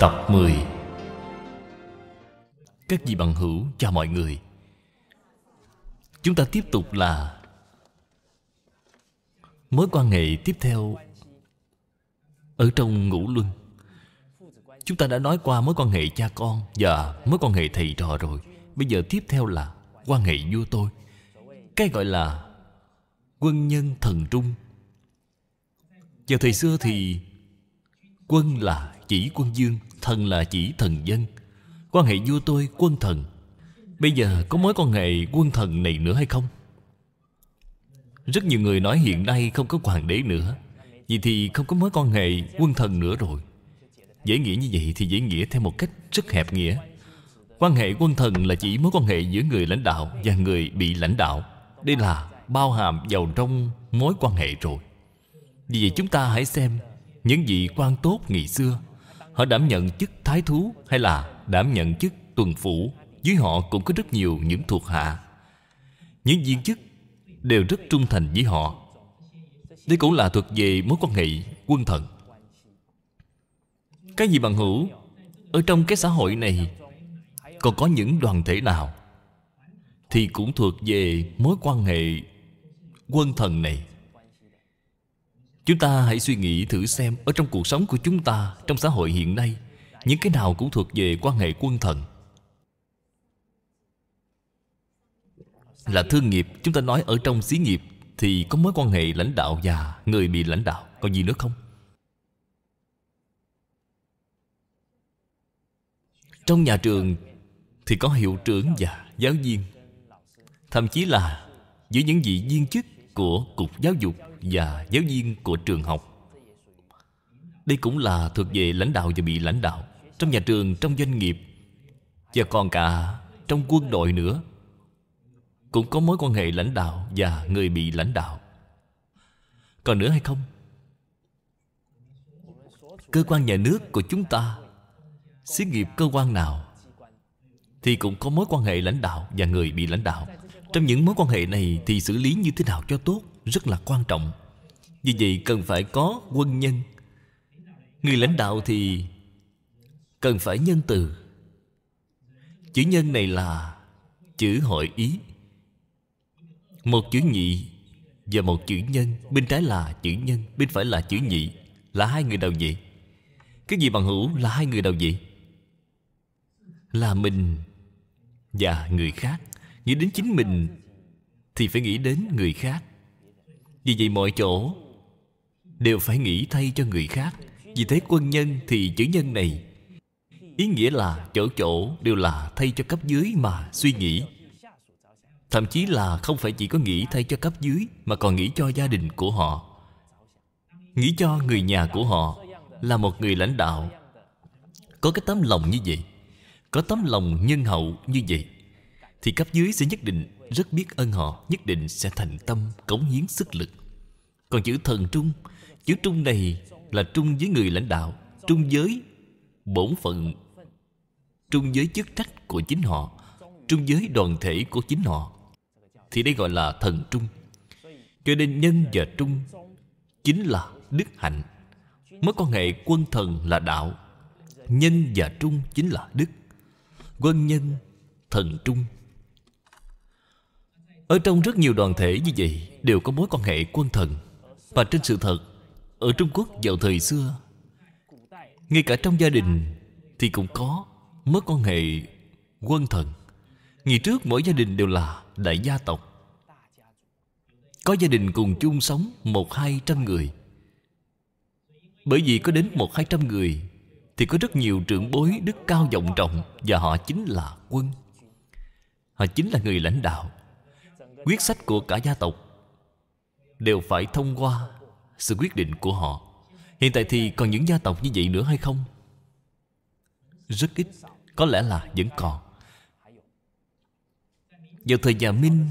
Tập 10 Các vị bằng hữu chào mọi người Chúng ta tiếp tục là Mối quan hệ tiếp theo Ở trong ngũ luân Chúng ta đã nói qua mối quan hệ cha con Và mối quan hệ thầy trò rồi Bây giờ tiếp theo là quan hệ vua tôi Cái gọi là Quân nhân thần trung Vào thời xưa thì Quân là chỉ quân dương Thần là chỉ thần dân Quan hệ vua tôi quân thần Bây giờ có mối quan hệ quân thần này nữa hay không? Rất nhiều người nói hiện nay không có hoàng đế nữa Vậy thì không có mối quan hệ quân thần nữa rồi Dễ nghĩa như vậy thì dễ nghĩa theo một cách rất hẹp nghĩa Quan hệ quân thần là chỉ mối quan hệ giữa người lãnh đạo và người bị lãnh đạo Đây là bao hàm vào trong mối quan hệ rồi Vì vậy chúng ta hãy xem những vị quan tốt ngày xưa Họ đảm nhận chức thái thú hay là đảm nhận chức tuần phủ Dưới họ cũng có rất nhiều những thuộc hạ Những viên chức đều rất trung thành với họ Đây cũng là thuộc về mối quan hệ quân thần Cái gì bằng hữu Ở trong cái xã hội này Còn có những đoàn thể nào Thì cũng thuộc về mối quan hệ quân thần này Chúng ta hãy suy nghĩ thử xem Ở trong cuộc sống của chúng ta Trong xã hội hiện nay Những cái nào cũng thuộc về quan hệ quân thần Là thương nghiệp Chúng ta nói ở trong xí nghiệp Thì có mối quan hệ lãnh đạo và người bị lãnh đạo Còn gì nữa không? Trong nhà trường Thì có hiệu trưởng và giáo viên Thậm chí là Với những vị viên chức của Cục Giáo dục và giáo viên của trường học đây cũng là thuộc về lãnh đạo và bị lãnh đạo trong nhà trường trong doanh nghiệp và còn cả trong quân đội nữa cũng có mối quan hệ lãnh đạo và người bị lãnh đạo còn nữa hay không cơ quan nhà nước của chúng ta xí nghiệp cơ quan nào thì cũng có mối quan hệ lãnh đạo và người bị lãnh đạo trong những mối quan hệ này thì xử lý như thế nào cho tốt rất là quan trọng Vì vậy cần phải có quân nhân Người lãnh đạo thì cần phải nhân từ Chữ nhân này là chữ hội ý Một chữ nhị và một chữ nhân Bên trái là chữ nhân Bên phải là chữ nhị Là hai người đầu vậy Cái gì bằng hữu là hai người đầu vậy Là mình Và người khác Nghĩ đến chính mình Thì phải nghĩ đến người khác vì vậy mọi chỗ Đều phải nghĩ thay cho người khác Vì thế quân nhân thì chữ nhân này Ý nghĩa là chỗ chỗ đều là thay cho cấp dưới mà suy nghĩ Thậm chí là không phải chỉ có nghĩ thay cho cấp dưới Mà còn nghĩ cho gia đình của họ Nghĩ cho người nhà của họ Là một người lãnh đạo Có cái tấm lòng như vậy Có tấm lòng nhân hậu như vậy Thì cấp dưới sẽ nhất định rất biết ơn họ nhất định sẽ thành tâm cống hiến sức lực còn chữ thần trung chữ trung này là trung với người lãnh đạo trung với bổn phận trung với chức trách của chính họ trung với đoàn thể của chính họ thì đây gọi là thần trung cho nên nhân và trung chính là đức hạnh mối quan hệ quân thần là đạo nhân và trung chính là đức quân nhân thần trung ở trong rất nhiều đoàn thể như vậy Đều có mối quan hệ quân thần Và trên sự thật Ở Trung Quốc vào thời xưa Ngay cả trong gia đình Thì cũng có mối quan hệ quân thần Ngày trước mỗi gia đình đều là đại gia tộc Có gia đình cùng chung sống Một hai trăm người Bởi vì có đến một hai trăm người Thì có rất nhiều trưởng bối đức cao vọng trọng Và họ chính là quân Họ chính là người lãnh đạo quyết sách của cả gia tộc đều phải thông qua sự quyết định của họ hiện tại thì còn những gia tộc như vậy nữa hay không rất ít có lẽ là vẫn còn vào thời nhà minh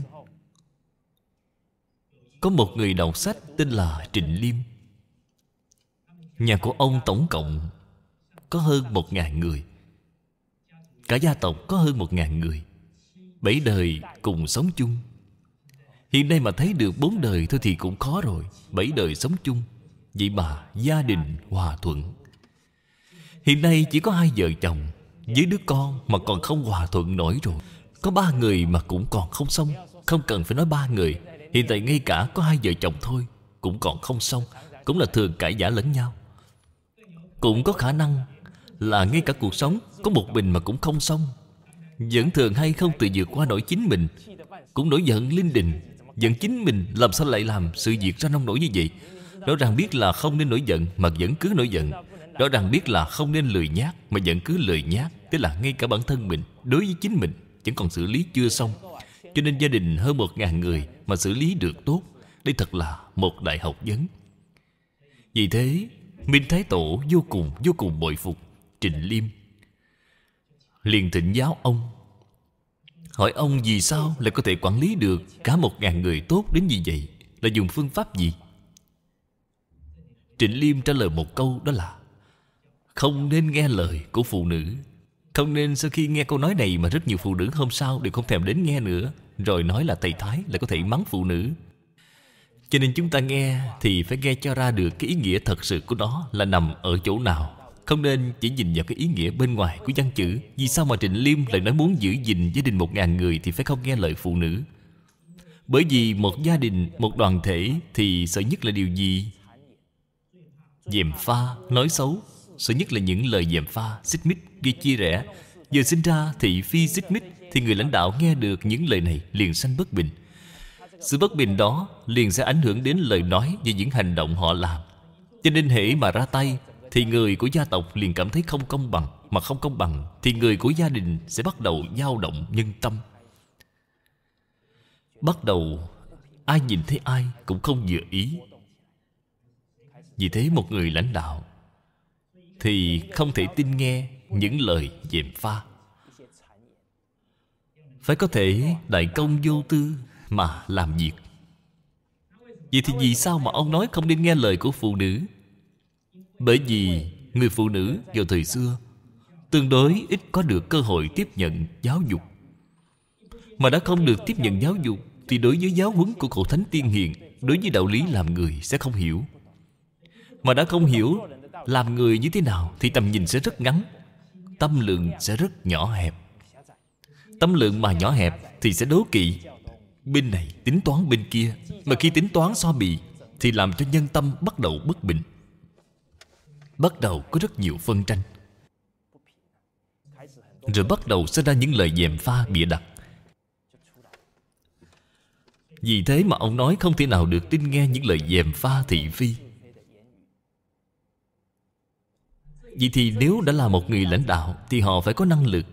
có một người đọc sách tên là trịnh liêm nhà của ông tổng cộng có hơn một ngàn người cả gia tộc có hơn một ngàn người bảy đời cùng sống chung Hiện nay mà thấy được bốn đời thôi thì cũng khó rồi Bảy đời sống chung Vậy mà gia đình hòa thuận Hiện nay chỉ có hai vợ chồng Với đứa con mà còn không hòa thuận nổi rồi Có ba người mà cũng còn không xong Không cần phải nói ba người Hiện tại ngay cả có hai vợ chồng thôi Cũng còn không xong Cũng là thường cãi giả lẫn nhau Cũng có khả năng Là ngay cả cuộc sống Có một mình mà cũng không xong Vẫn thường hay không tự vượt qua nổi chính mình Cũng nổi giận linh đình Giận chính mình làm sao lại làm sự việc ra nông nổi như vậy Rõ ràng biết là không nên nổi giận mà vẫn cứ nổi giận Rõ ràng biết là không nên lười nhát mà vẫn cứ lười nhát. Tức là ngay cả bản thân mình đối với chính mình vẫn còn xử lý chưa xong Cho nên gia đình hơn một ngàn người mà xử lý được tốt Đây thật là một đại học vấn Vì thế Minh Thái Tổ vô cùng vô cùng bội phục Trịnh Liêm Liền thỉnh giáo ông Hỏi ông vì sao lại có thể quản lý được Cả một ngàn người tốt đến như vậy Là dùng phương pháp gì Trịnh Liêm trả lời một câu đó là Không nên nghe lời của phụ nữ Không nên sau khi nghe câu nói này Mà rất nhiều phụ nữ hôm sau đều không thèm đến nghe nữa Rồi nói là thầy Thái lại có thể mắng phụ nữ Cho nên chúng ta nghe Thì phải nghe cho ra được cái ý nghĩa thật sự của nó Là nằm ở chỗ nào không nên chỉ nhìn vào cái ý nghĩa bên ngoài của văn chữ Vì sao mà Trịnh Liêm lại nói muốn giữ gìn gia đình một ngàn người Thì phải không nghe lời phụ nữ Bởi vì một gia đình, một đoàn thể Thì sợ nhất là điều gì? Dèm pha, nói xấu Sợ nhất là những lời dèm pha, xích mích gây chia rẽ Giờ sinh ra thị phi xích mích Thì người lãnh đạo nghe được những lời này liền sanh bất bình Sự bất bình đó liền sẽ ảnh hưởng đến lời nói Và những hành động họ làm Cho nên hễ mà ra tay thì người của gia tộc liền cảm thấy không công bằng mà không công bằng thì người của gia đình sẽ bắt đầu dao động nhân tâm bắt đầu ai nhìn thấy ai cũng không vừa ý vì thế một người lãnh đạo thì không thể tin nghe những lời dèm pha phải có thể đại công vô tư mà làm việc vậy thì vì sao mà ông nói không nên nghe lời của phụ nữ bởi vì người phụ nữ vào thời xưa Tương đối ít có được cơ hội tiếp nhận giáo dục Mà đã không được tiếp nhận giáo dục Thì đối với giáo huấn của cổ thánh tiên hiền Đối với đạo lý làm người sẽ không hiểu Mà đã không hiểu Làm người như thế nào Thì tầm nhìn sẽ rất ngắn Tâm lượng sẽ rất nhỏ hẹp Tâm lượng mà nhỏ hẹp Thì sẽ đố kỵ Bên này tính toán bên kia Mà khi tính toán so bì Thì làm cho nhân tâm bắt đầu bất bình bắt đầu có rất nhiều phân tranh rồi bắt đầu sẽ ra những lời dèm pha bịa đặt vì thế mà ông nói không thể nào được tin nghe những lời dèm pha thị phi Vậy thì nếu đã là một người lãnh đạo Thì họ phải có năng lực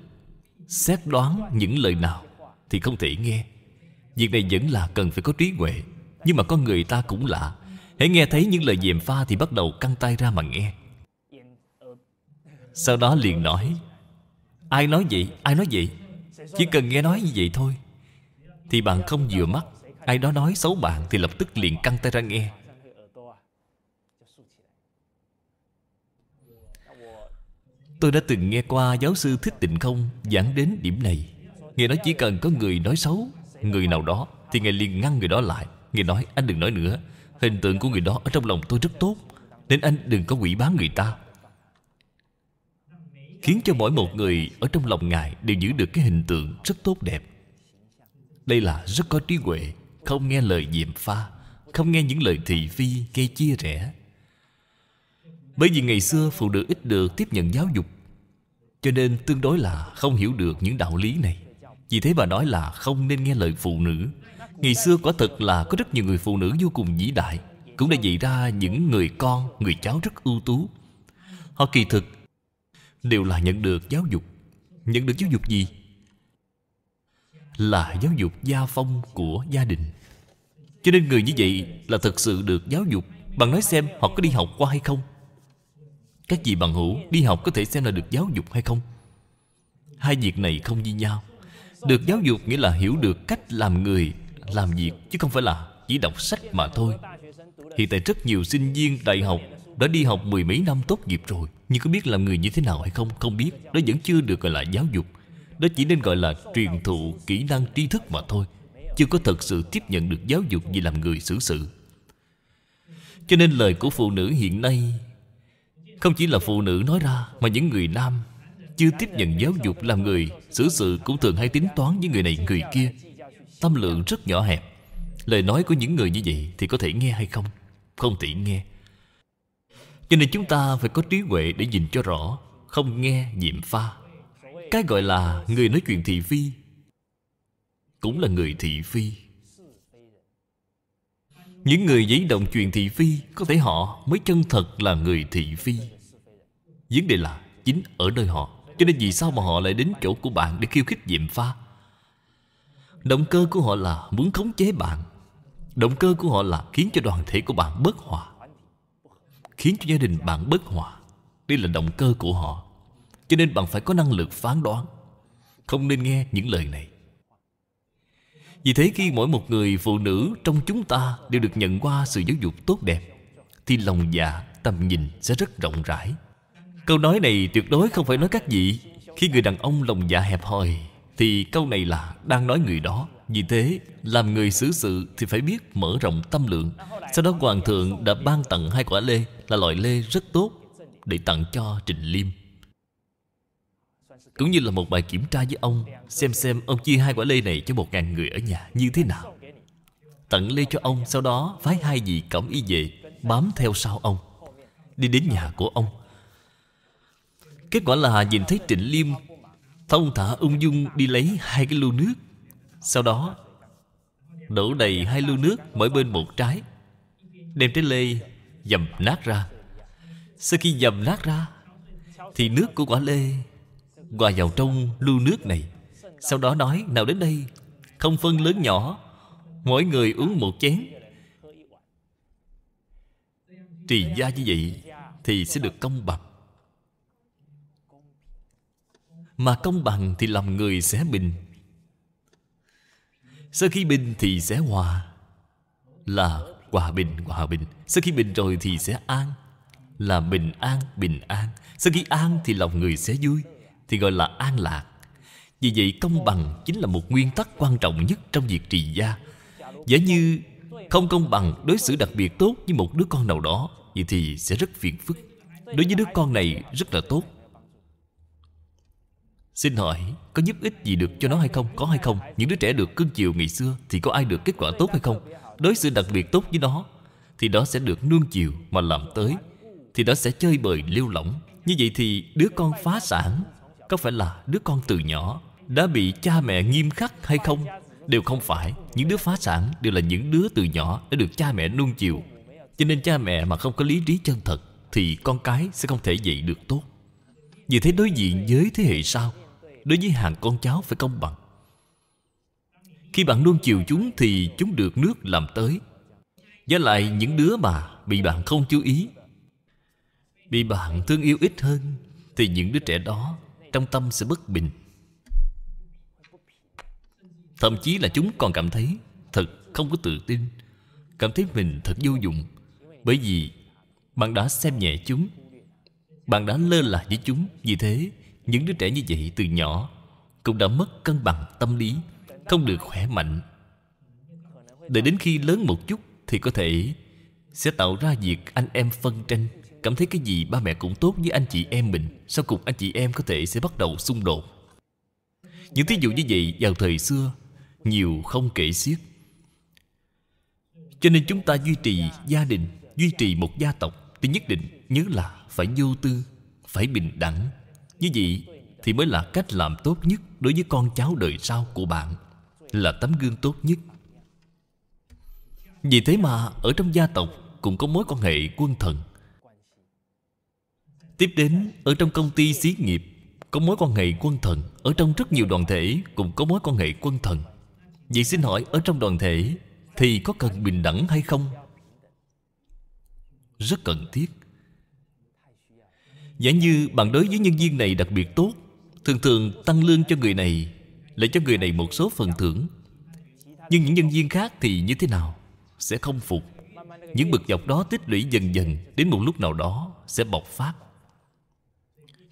Xét đoán những lời nào Thì không thể nghe Việc này vẫn là cần phải có trí huệ Nhưng mà con người ta cũng lạ Hãy nghe thấy những lời dèm pha Thì bắt đầu căng tay ra mà nghe sau đó liền nói Ai nói vậy, ai nói vậy Chỉ cần nghe nói như vậy thôi Thì bạn không vừa mắt Ai đó nói xấu bạn thì lập tức liền căng tay ra nghe Tôi đã từng nghe qua giáo sư Thích Tịnh Không giảng đến điểm này nghe nói chỉ cần có người nói xấu Người nào đó Thì Ngài liền ngăn người đó lại Ngài nói anh đừng nói nữa Hình tượng của người đó ở trong lòng tôi rất tốt Nên anh đừng có quỷ bán người ta khiến cho mỗi một người ở trong lòng ngài đều giữ được cái hình tượng rất tốt đẹp đây là rất có trí huệ không nghe lời diệm pha không nghe những lời thị phi gây chia rẽ bởi vì ngày xưa phụ nữ ít được tiếp nhận giáo dục cho nên tương đối là không hiểu được những đạo lý này vì thế bà nói là không nên nghe lời phụ nữ ngày xưa quả thật là có rất nhiều người phụ nữ vô cùng vĩ đại cũng đã dạy ra những người con người cháu rất ưu tú họ kỳ thực đều là nhận được giáo dục nhận được giáo dục gì là giáo dục gia phong của gia đình cho nên người như vậy là thực sự được giáo dục bạn nói xem họ có đi học qua hay không các vị bằng hữu đi học có thể xem là được giáo dục hay không hai việc này không như nhau được giáo dục nghĩa là hiểu được cách làm người làm việc chứ không phải là chỉ đọc sách mà thôi hiện tại rất nhiều sinh viên đại học đã đi học mười mấy năm tốt nghiệp rồi Nhưng có biết làm người như thế nào hay không Không biết Nó vẫn chưa được gọi là giáo dục Đó chỉ nên gọi là truyền thụ kỹ năng tri thức mà thôi Chưa có thật sự tiếp nhận được giáo dục Vì làm người xử sự Cho nên lời của phụ nữ hiện nay Không chỉ là phụ nữ nói ra Mà những người nam Chưa tiếp nhận giáo dục làm người Xử sự cũng thường hay tính toán với người này người kia Tâm lượng rất nhỏ hẹp Lời nói của những người như vậy Thì có thể nghe hay không Không thể nghe cho nên chúng ta phải có trí huệ để nhìn cho rõ Không nghe diệm pha Cái gọi là người nói chuyện thị phi Cũng là người thị phi Những người giấy động chuyện thị phi Có thể họ mới chân thật là người thị phi Vấn đề là chính ở nơi họ Cho nên vì sao mà họ lại đến chỗ của bạn để khiêu khích diệm pha Động cơ của họ là muốn khống chế bạn Động cơ của họ là khiến cho đoàn thể của bạn bất hòa khiến cho gia đình bạn bất hòa đây là động cơ của họ cho nên bạn phải có năng lực phán đoán không nên nghe những lời này vì thế khi mỗi một người phụ nữ trong chúng ta đều được nhận qua sự giáo dục tốt đẹp thì lòng dạ tầm nhìn sẽ rất rộng rãi câu nói này tuyệt đối không phải nói các vị khi người đàn ông lòng dạ hẹp hòi thì câu này là đang nói người đó vì thế, làm người xử sự thì phải biết mở rộng tâm lượng. Sau đó Hoàng thượng đã ban tặng hai quả lê là loại lê rất tốt để tặng cho trịnh Liêm. Cũng như là một bài kiểm tra với ông Xem xem ông chia hai quả lê này cho một ngàn người ở nhà như thế nào Tặng lê cho ông Sau đó phái hai vị cẩm y về Bám theo sau ông Đi đến nhà của ông Kết quả là nhìn thấy Trịnh Liêm Thông thả ung dung đi lấy hai cái lu nước sau đó Đổ đầy hai lưu nước mỗi bên một trái Đem trái lê dầm nát ra Sau khi dầm nát ra Thì nước của quả lê Hòa vào trong lưu nước này Sau đó nói nào đến đây Không phân lớn nhỏ Mỗi người uống một chén Trì gia như vậy Thì sẽ được công bằng Mà công bằng thì lòng người sẽ bình sau khi bình thì sẽ hòa Là hòa bình hòa bình Sau khi bình rồi thì sẽ an Là bình an bình an Sau khi an thì lòng người sẽ vui Thì gọi là an lạc Vì vậy công bằng chính là một nguyên tắc quan trọng nhất trong việc trì gia Giả như không công bằng đối xử đặc biệt tốt với một đứa con nào đó Vậy thì sẽ rất phiền phức Đối với đứa con này rất là tốt Xin hỏi Có giúp ích gì được cho nó hay không Có hay không Những đứa trẻ được cưng chiều ngày xưa Thì có ai được kết quả tốt hay không Đối xử đặc biệt tốt với nó Thì đó sẽ được nương chiều mà làm tới Thì đó sẽ chơi bời lêu lỏng Như vậy thì đứa con phá sản Có phải là đứa con từ nhỏ Đã bị cha mẹ nghiêm khắc hay không Đều không phải Những đứa phá sản đều là những đứa từ nhỏ Đã được cha mẹ nuông chiều Cho nên cha mẹ mà không có lý trí chân thật Thì con cái sẽ không thể dạy được tốt vì thế đối diện với thế hệ sau đối với hàng con cháu phải công bằng khi bạn luôn chiều chúng thì chúng được nước làm tới với lại những đứa mà bị bạn không chú ý bị bạn thương yêu ít hơn thì những đứa trẻ đó trong tâm sẽ bất bình thậm chí là chúng còn cảm thấy thật không có tự tin cảm thấy mình thật vô dụng bởi vì bạn đã xem nhẹ chúng bạn đã lơ là với chúng vì thế những đứa trẻ như vậy từ nhỏ cũng đã mất cân bằng tâm lý không được khỏe mạnh đợi đến khi lớn một chút thì có thể sẽ tạo ra việc anh em phân tranh cảm thấy cái gì ba mẹ cũng tốt với anh chị em mình sau cùng anh chị em có thể sẽ bắt đầu xung đột những thí dụ như vậy vào thời xưa nhiều không kể xiết cho nên chúng ta duy trì gia đình duy trì một gia tộc thì nhất định nhớ là phải vô tư phải bình đẳng như vậy thì mới là cách làm tốt nhất Đối với con cháu đời sau của bạn Là tấm gương tốt nhất Vì thế mà ở trong gia tộc Cũng có mối quan hệ quân thần Tiếp đến ở trong công ty xí nghiệp Có mối quan hệ quân thần Ở trong rất nhiều đoàn thể Cũng có mối quan hệ quân thần Vậy xin hỏi ở trong đoàn thể Thì có cần bình đẳng hay không? Rất cần thiết giả như bạn đối với nhân viên này đặc biệt tốt thường thường tăng lương cho người này lại cho người này một số phần thưởng nhưng những nhân viên khác thì như thế nào sẽ không phục những bực dọc đó tích lũy dần dần đến một lúc nào đó sẽ bộc phát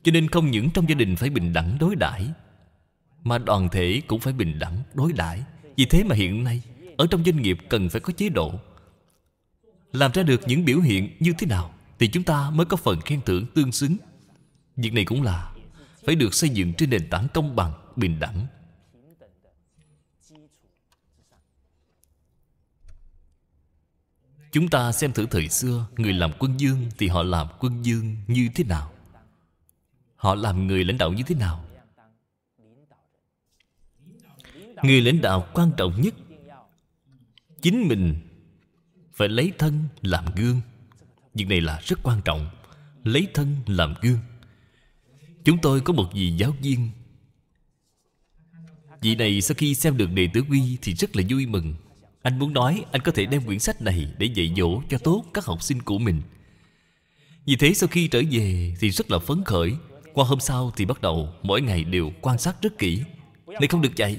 cho nên không những trong gia đình phải bình đẳng đối đãi mà đoàn thể cũng phải bình đẳng đối đãi vì thế mà hiện nay ở trong doanh nghiệp cần phải có chế độ làm ra được những biểu hiện như thế nào thì chúng ta mới có phần khen thưởng tương xứng việc này cũng là phải được xây dựng trên nền tảng công bằng bình đẳng chúng ta xem thử thời xưa người làm quân dương thì họ làm quân dương như thế nào họ làm người lãnh đạo như thế nào người lãnh đạo quan trọng nhất chính mình phải lấy thân làm gương Việc này là rất quan trọng Lấy thân làm gương Chúng tôi có một vị giáo viên Vị này sau khi xem được đề tử quy Thì rất là vui mừng Anh muốn nói anh có thể đem quyển sách này Để dạy dỗ cho tốt các học sinh của mình Vì thế sau khi trở về Thì rất là phấn khởi Qua hôm sau thì bắt đầu Mỗi ngày đều quan sát rất kỹ Này không được chạy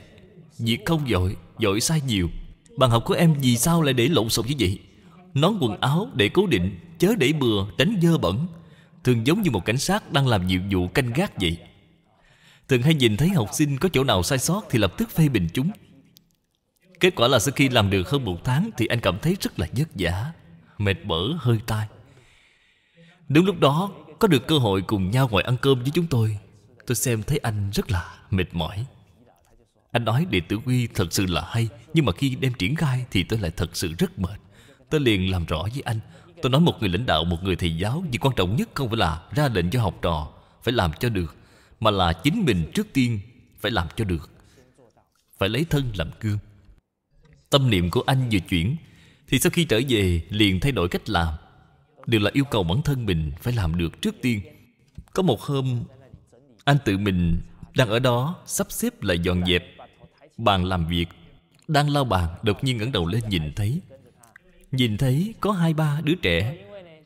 Việc không dội Dội sai nhiều Bạn học của em vì sao lại để lộn xộn như vậy nón quần áo để cố định chớ để bừa tránh dơ bẩn thường giống như một cảnh sát đang làm nhiệm vụ canh gác vậy thường hay nhìn thấy học sinh có chỗ nào sai sót thì lập tức phê bình chúng kết quả là sau khi làm được hơn một tháng thì anh cảm thấy rất là vất vả mệt mỏi hơi tai đúng lúc đó có được cơ hội cùng nhau ngồi ăn cơm với chúng tôi tôi xem thấy anh rất là mệt mỏi anh nói đệ tử quy thật sự là hay nhưng mà khi đem triển khai thì tôi lại thật sự rất mệt Tôi liền làm rõ với anh Tôi nói một người lãnh đạo, một người thầy giáo Việc quan trọng nhất không phải là ra lệnh cho học trò Phải làm cho được Mà là chính mình trước tiên phải làm cho được Phải lấy thân làm gương Tâm niệm của anh vừa chuyển Thì sau khi trở về liền thay đổi cách làm Đều là yêu cầu bản thân mình phải làm được trước tiên Có một hôm Anh tự mình đang ở đó sắp xếp lại dọn dẹp Bàn làm việc Đang lao bàn đột nhiên ngẩng đầu lên nhìn thấy Nhìn thấy có hai ba đứa trẻ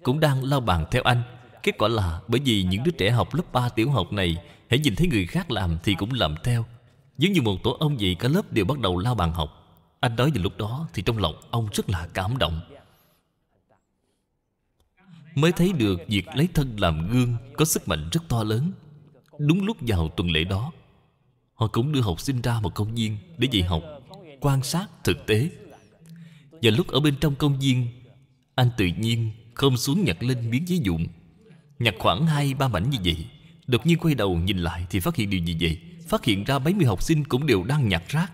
Cũng đang lao bàn theo anh Kết quả là bởi vì những đứa trẻ học lớp 3 tiểu học này Hãy nhìn thấy người khác làm thì cũng làm theo Giống như một tổ ông vậy cả lớp đều bắt đầu lao bàn học Anh nói về lúc đó thì trong lòng ông rất là cảm động Mới thấy được việc lấy thân làm gương Có sức mạnh rất to lớn Đúng lúc vào tuần lễ đó Họ cũng đưa học sinh ra một công viên Để dạy học Quan sát thực tế và lúc ở bên trong công viên Anh tự nhiên không xuống nhặt lên miếng giấy dụng Nhặt khoảng hai ba mảnh như vậy Đột nhiên quay đầu nhìn lại Thì phát hiện điều gì vậy Phát hiện ra mấy mươi học sinh cũng đều đang nhặt rác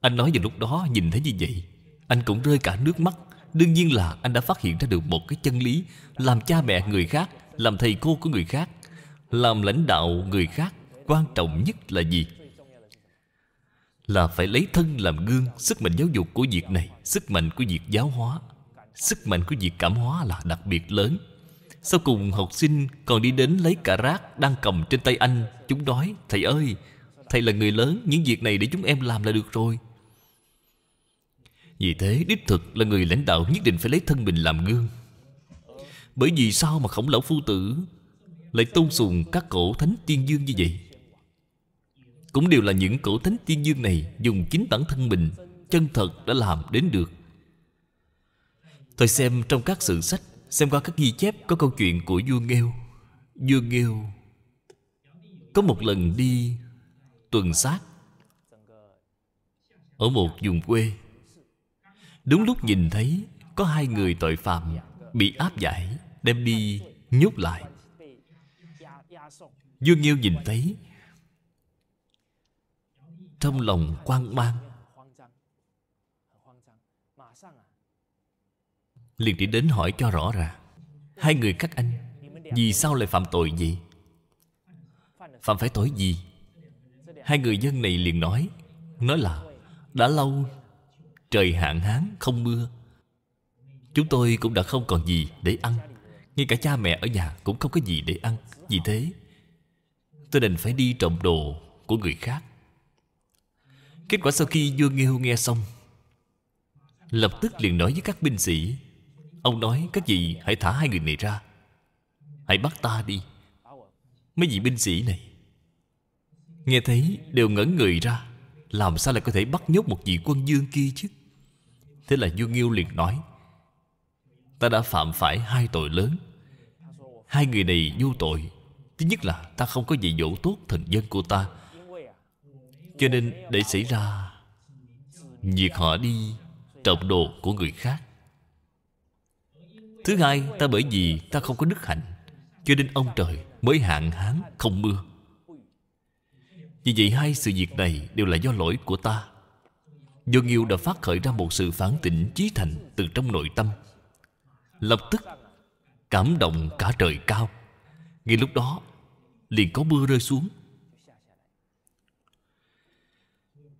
Anh nói vào lúc đó nhìn thấy như vậy Anh cũng rơi cả nước mắt Đương nhiên là anh đã phát hiện ra được một cái chân lý Làm cha mẹ người khác Làm thầy cô của người khác Làm lãnh đạo người khác Quan trọng nhất là gì là phải lấy thân làm gương sức mạnh giáo dục của việc này sức mạnh của việc giáo hóa sức mạnh của việc cảm hóa là đặc biệt lớn sau cùng học sinh còn đi đến lấy cả rác đang cầm trên tay anh chúng nói thầy ơi thầy là người lớn những việc này để chúng em làm là được rồi vì thế đích thực là người lãnh đạo nhất định phải lấy thân mình làm gương bởi vì sao mà khổng lão phu tử lại tôn sùng các cổ thánh tiên dương như vậy cũng đều là những cổ thánh tiên dương này dùng chính bản thân mình chân thật đã làm đến được tôi xem trong các sử sách xem qua các ghi chép có câu chuyện của vua nghêu vua nghêu có một lần đi tuần sát ở một vùng quê đúng lúc nhìn thấy có hai người tội phạm bị áp giải đem đi nhốt lại vua nghêu nhìn thấy trong lòng quan mang Liền đi đến hỏi cho rõ ràng Hai người các anh Vì sao lại phạm tội gì Phạm phải tội gì Hai người dân này liền nói Nói là Đã lâu Trời hạn hán không mưa Chúng tôi cũng đã không còn gì để ăn Ngay cả cha mẹ ở nhà cũng không có gì để ăn Vì thế Tôi đành phải đi trộm đồ của người khác Kết quả sau khi vua Nghêu nghe xong Lập tức liền nói với các binh sĩ Ông nói các vị hãy thả hai người này ra Hãy bắt ta đi Mấy vị binh sĩ này Nghe thấy đều ngẩn người ra Làm sao lại có thể bắt nhốt một vị quân dương kia chứ Thế là vua Nghiêu liền nói Ta đã phạm phải hai tội lớn Hai người này vô tội Thứ nhất là ta không có dạy dỗ tốt thần dân của ta cho nên để xảy ra việc họ đi trộm đồ của người khác thứ hai ta bởi vì ta không có đức hạnh cho nên ông trời mới hạn hán không mưa vì vậy hai sự việc này đều là do lỗi của ta Do Nghiêu đã phát khởi ra một sự phản tỉnh chí thành từ trong nội tâm Lập tức cảm động cả trời cao Ngay lúc đó liền có mưa rơi xuống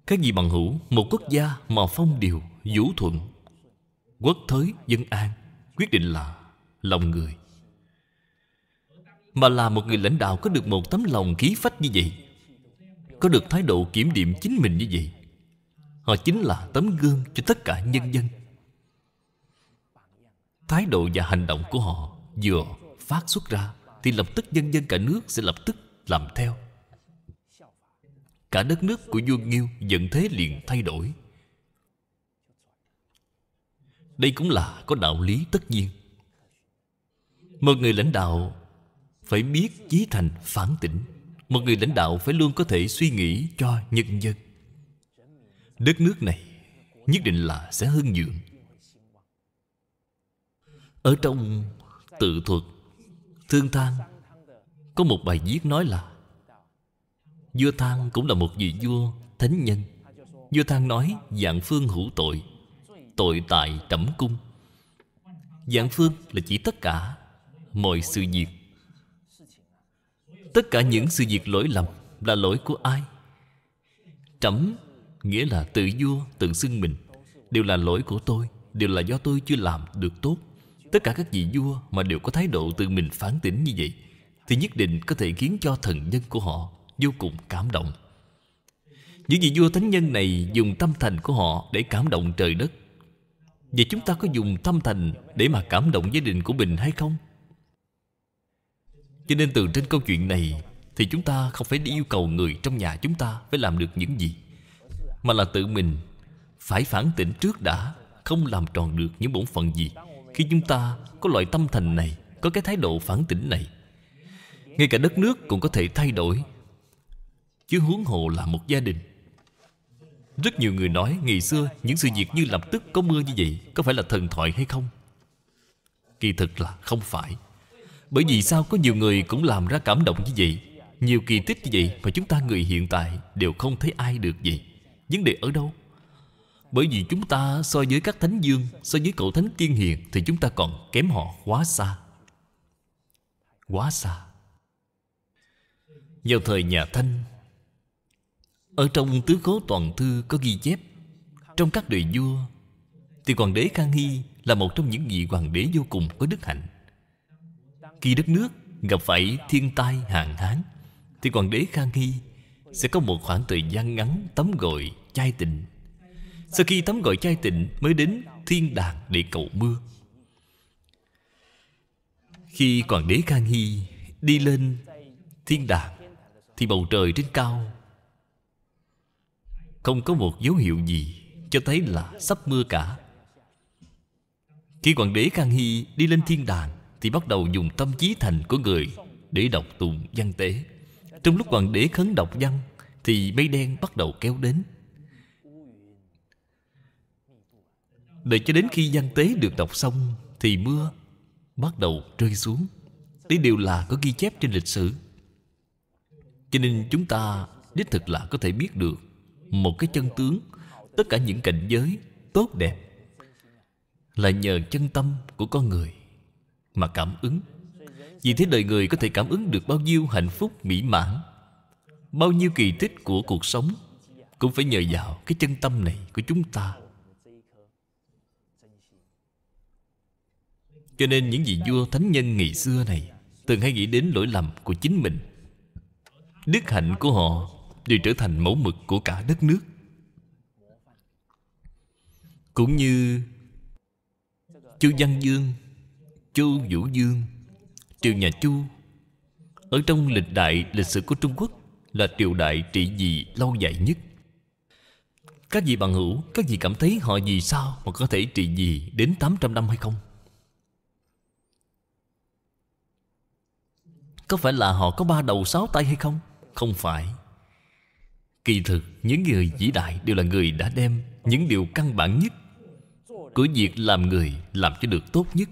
Các vị bằng hữu Một quốc gia mà phong điều Vũ thuận Quốc thới dân an Quyết định là lòng người Mà là một người lãnh đạo Có được một tấm lòng khí phách như vậy Có được thái độ kiểm điểm chính mình như vậy Họ chính là tấm gương cho tất cả nhân dân Thái độ và hành động của họ Vừa phát xuất ra Thì lập tức nhân dân cả nước sẽ lập tức làm theo Cả đất nước của vua Nghiêu Dẫn thế liền thay đổi Đây cũng là có đạo lý tất nhiên Một người lãnh đạo Phải biết chí thành phản tỉnh Một người lãnh đạo phải luôn có thể suy nghĩ cho nhân dân Đất nước này Nhất định là sẽ hưng dưỡng Ở trong tự thuật Thương Thang Có một bài viết nói là Vua Thang cũng là một vị vua Thánh nhân Vua Thang nói Dạng Phương hữu tội Tội tại trẫm cung Dạng Phương là chỉ tất cả Mọi sự việc Tất cả những sự việc lỗi lầm Là lỗi của ai Trẫm Nghĩa là tự vua tự xưng mình Đều là lỗi của tôi Đều là do tôi chưa làm được tốt Tất cả các vị vua mà đều có thái độ tự mình phán tỉnh như vậy Thì nhất định có thể khiến cho thần nhân của họ vô cùng cảm động những vị vua thánh nhân này dùng tâm thành của họ để cảm động trời đất Vậy chúng ta có dùng tâm thành để mà cảm động gia đình của mình hay không? Cho nên từ trên câu chuyện này Thì chúng ta không phải đi yêu cầu người trong nhà chúng ta phải làm được những gì Mà là tự mình phải phản tỉnh trước đã Không làm tròn được những bổn phận gì Khi chúng ta có loại tâm thành này Có cái thái độ phản tỉnh này Ngay cả đất nước cũng có thể thay đổi Chứ huống hồ là một gia đình Rất nhiều người nói Ngày xưa những sự việc như lập tức có mưa như vậy Có phải là thần thoại hay không Kỳ thực là không phải Bởi vì sao có nhiều người cũng làm ra cảm động như vậy Nhiều kỳ tích như vậy Mà chúng ta người hiện tại đều không thấy ai được gì Vấn đề ở đâu bởi vì chúng ta so với các thánh dương So với cậu thánh tiên hiền Thì chúng ta còn kém họ quá xa Quá xa Vào thời nhà Thanh ở trong tứ cố toàn thư có ghi chép Trong các đời vua Thì hoàng đế Khang Hy Là một trong những vị hoàng đế vô cùng có đức hạnh Khi đất nước gặp phải thiên tai hạn hán Thì hoàng đế Khang Hy Sẽ có một khoảng thời gian ngắn tắm gội chai tịnh Sau khi tắm gội chai tịnh Mới đến thiên đàng để cầu mưa Khi hoàng đế Khang Hy đi lên thiên đàng Thì bầu trời trên cao không có một dấu hiệu gì Cho thấy là sắp mưa cả Khi hoàng đế Khang Hy đi lên thiên đàng Thì bắt đầu dùng tâm trí thành của người Để đọc tụng văn tế Trong lúc hoàng đế khấn đọc văn Thì mây đen bắt đầu kéo đến Đợi cho đến khi văn tế được đọc xong Thì mưa bắt đầu rơi xuống Đây đều là có ghi chép trên lịch sử Cho nên chúng ta đích thực là có thể biết được một cái chân tướng tất cả những cảnh giới tốt đẹp là nhờ chân tâm của con người mà cảm ứng vì thế đời người có thể cảm ứng được bao nhiêu hạnh phúc mỹ mãn bao nhiêu kỳ tích của cuộc sống cũng phải nhờ vào cái chân tâm này của chúng ta cho nên những vị vua thánh nhân ngày xưa này từng hay nghĩ đến lỗi lầm của chính mình đức hạnh của họ đều trở thành mẫu mực của cả đất nước cũng như chu văn dương chu vũ dương triều nhà chu ở trong lịch đại lịch sử của trung quốc là triều đại trị vì lâu dài nhất các vị bằng hữu các vị cảm thấy họ vì sao mà có thể trị vì đến 800 năm hay không có phải là họ có ba đầu sáu tay hay không không phải Kỳ thực những người vĩ đại đều là người đã đem Những điều căn bản nhất Của việc làm người làm cho được tốt nhất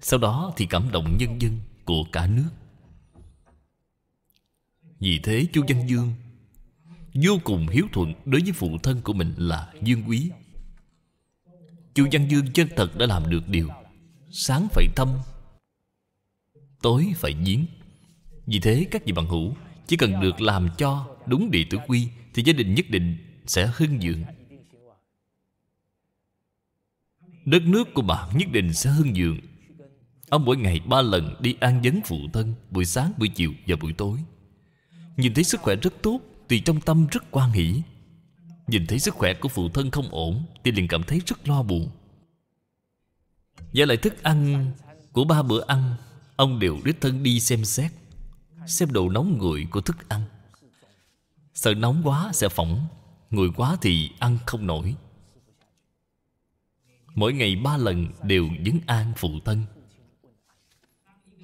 Sau đó thì cảm động nhân dân của cả nước Vì thế Chu Văn Dương Vô cùng hiếu thuận đối với phụ thân của mình là Dương Quý Chu Văn Dương chân thật đã làm được điều Sáng phải thâm Tối phải giếng Vì thế các vị bằng hữu Chỉ cần được làm cho đúng đệ tử quy thì gia đình nhất định sẽ hưng vượng đất nước của bạn nhất định sẽ hưng vượng ông mỗi ngày ba lần đi an vấn phụ thân buổi sáng buổi chiều và buổi tối nhìn thấy sức khỏe rất tốt thì trong tâm rất quan hỷ nhìn thấy sức khỏe của phụ thân không ổn thì liền cảm thấy rất lo buồn Và lại thức ăn của ba bữa ăn Ông đều đích thân đi xem xét Xem độ nóng nguội của thức ăn Sợ nóng quá sẽ phỏng Nguội quá thì ăn không nổi Mỗi ngày ba lần đều dấn an phụ thân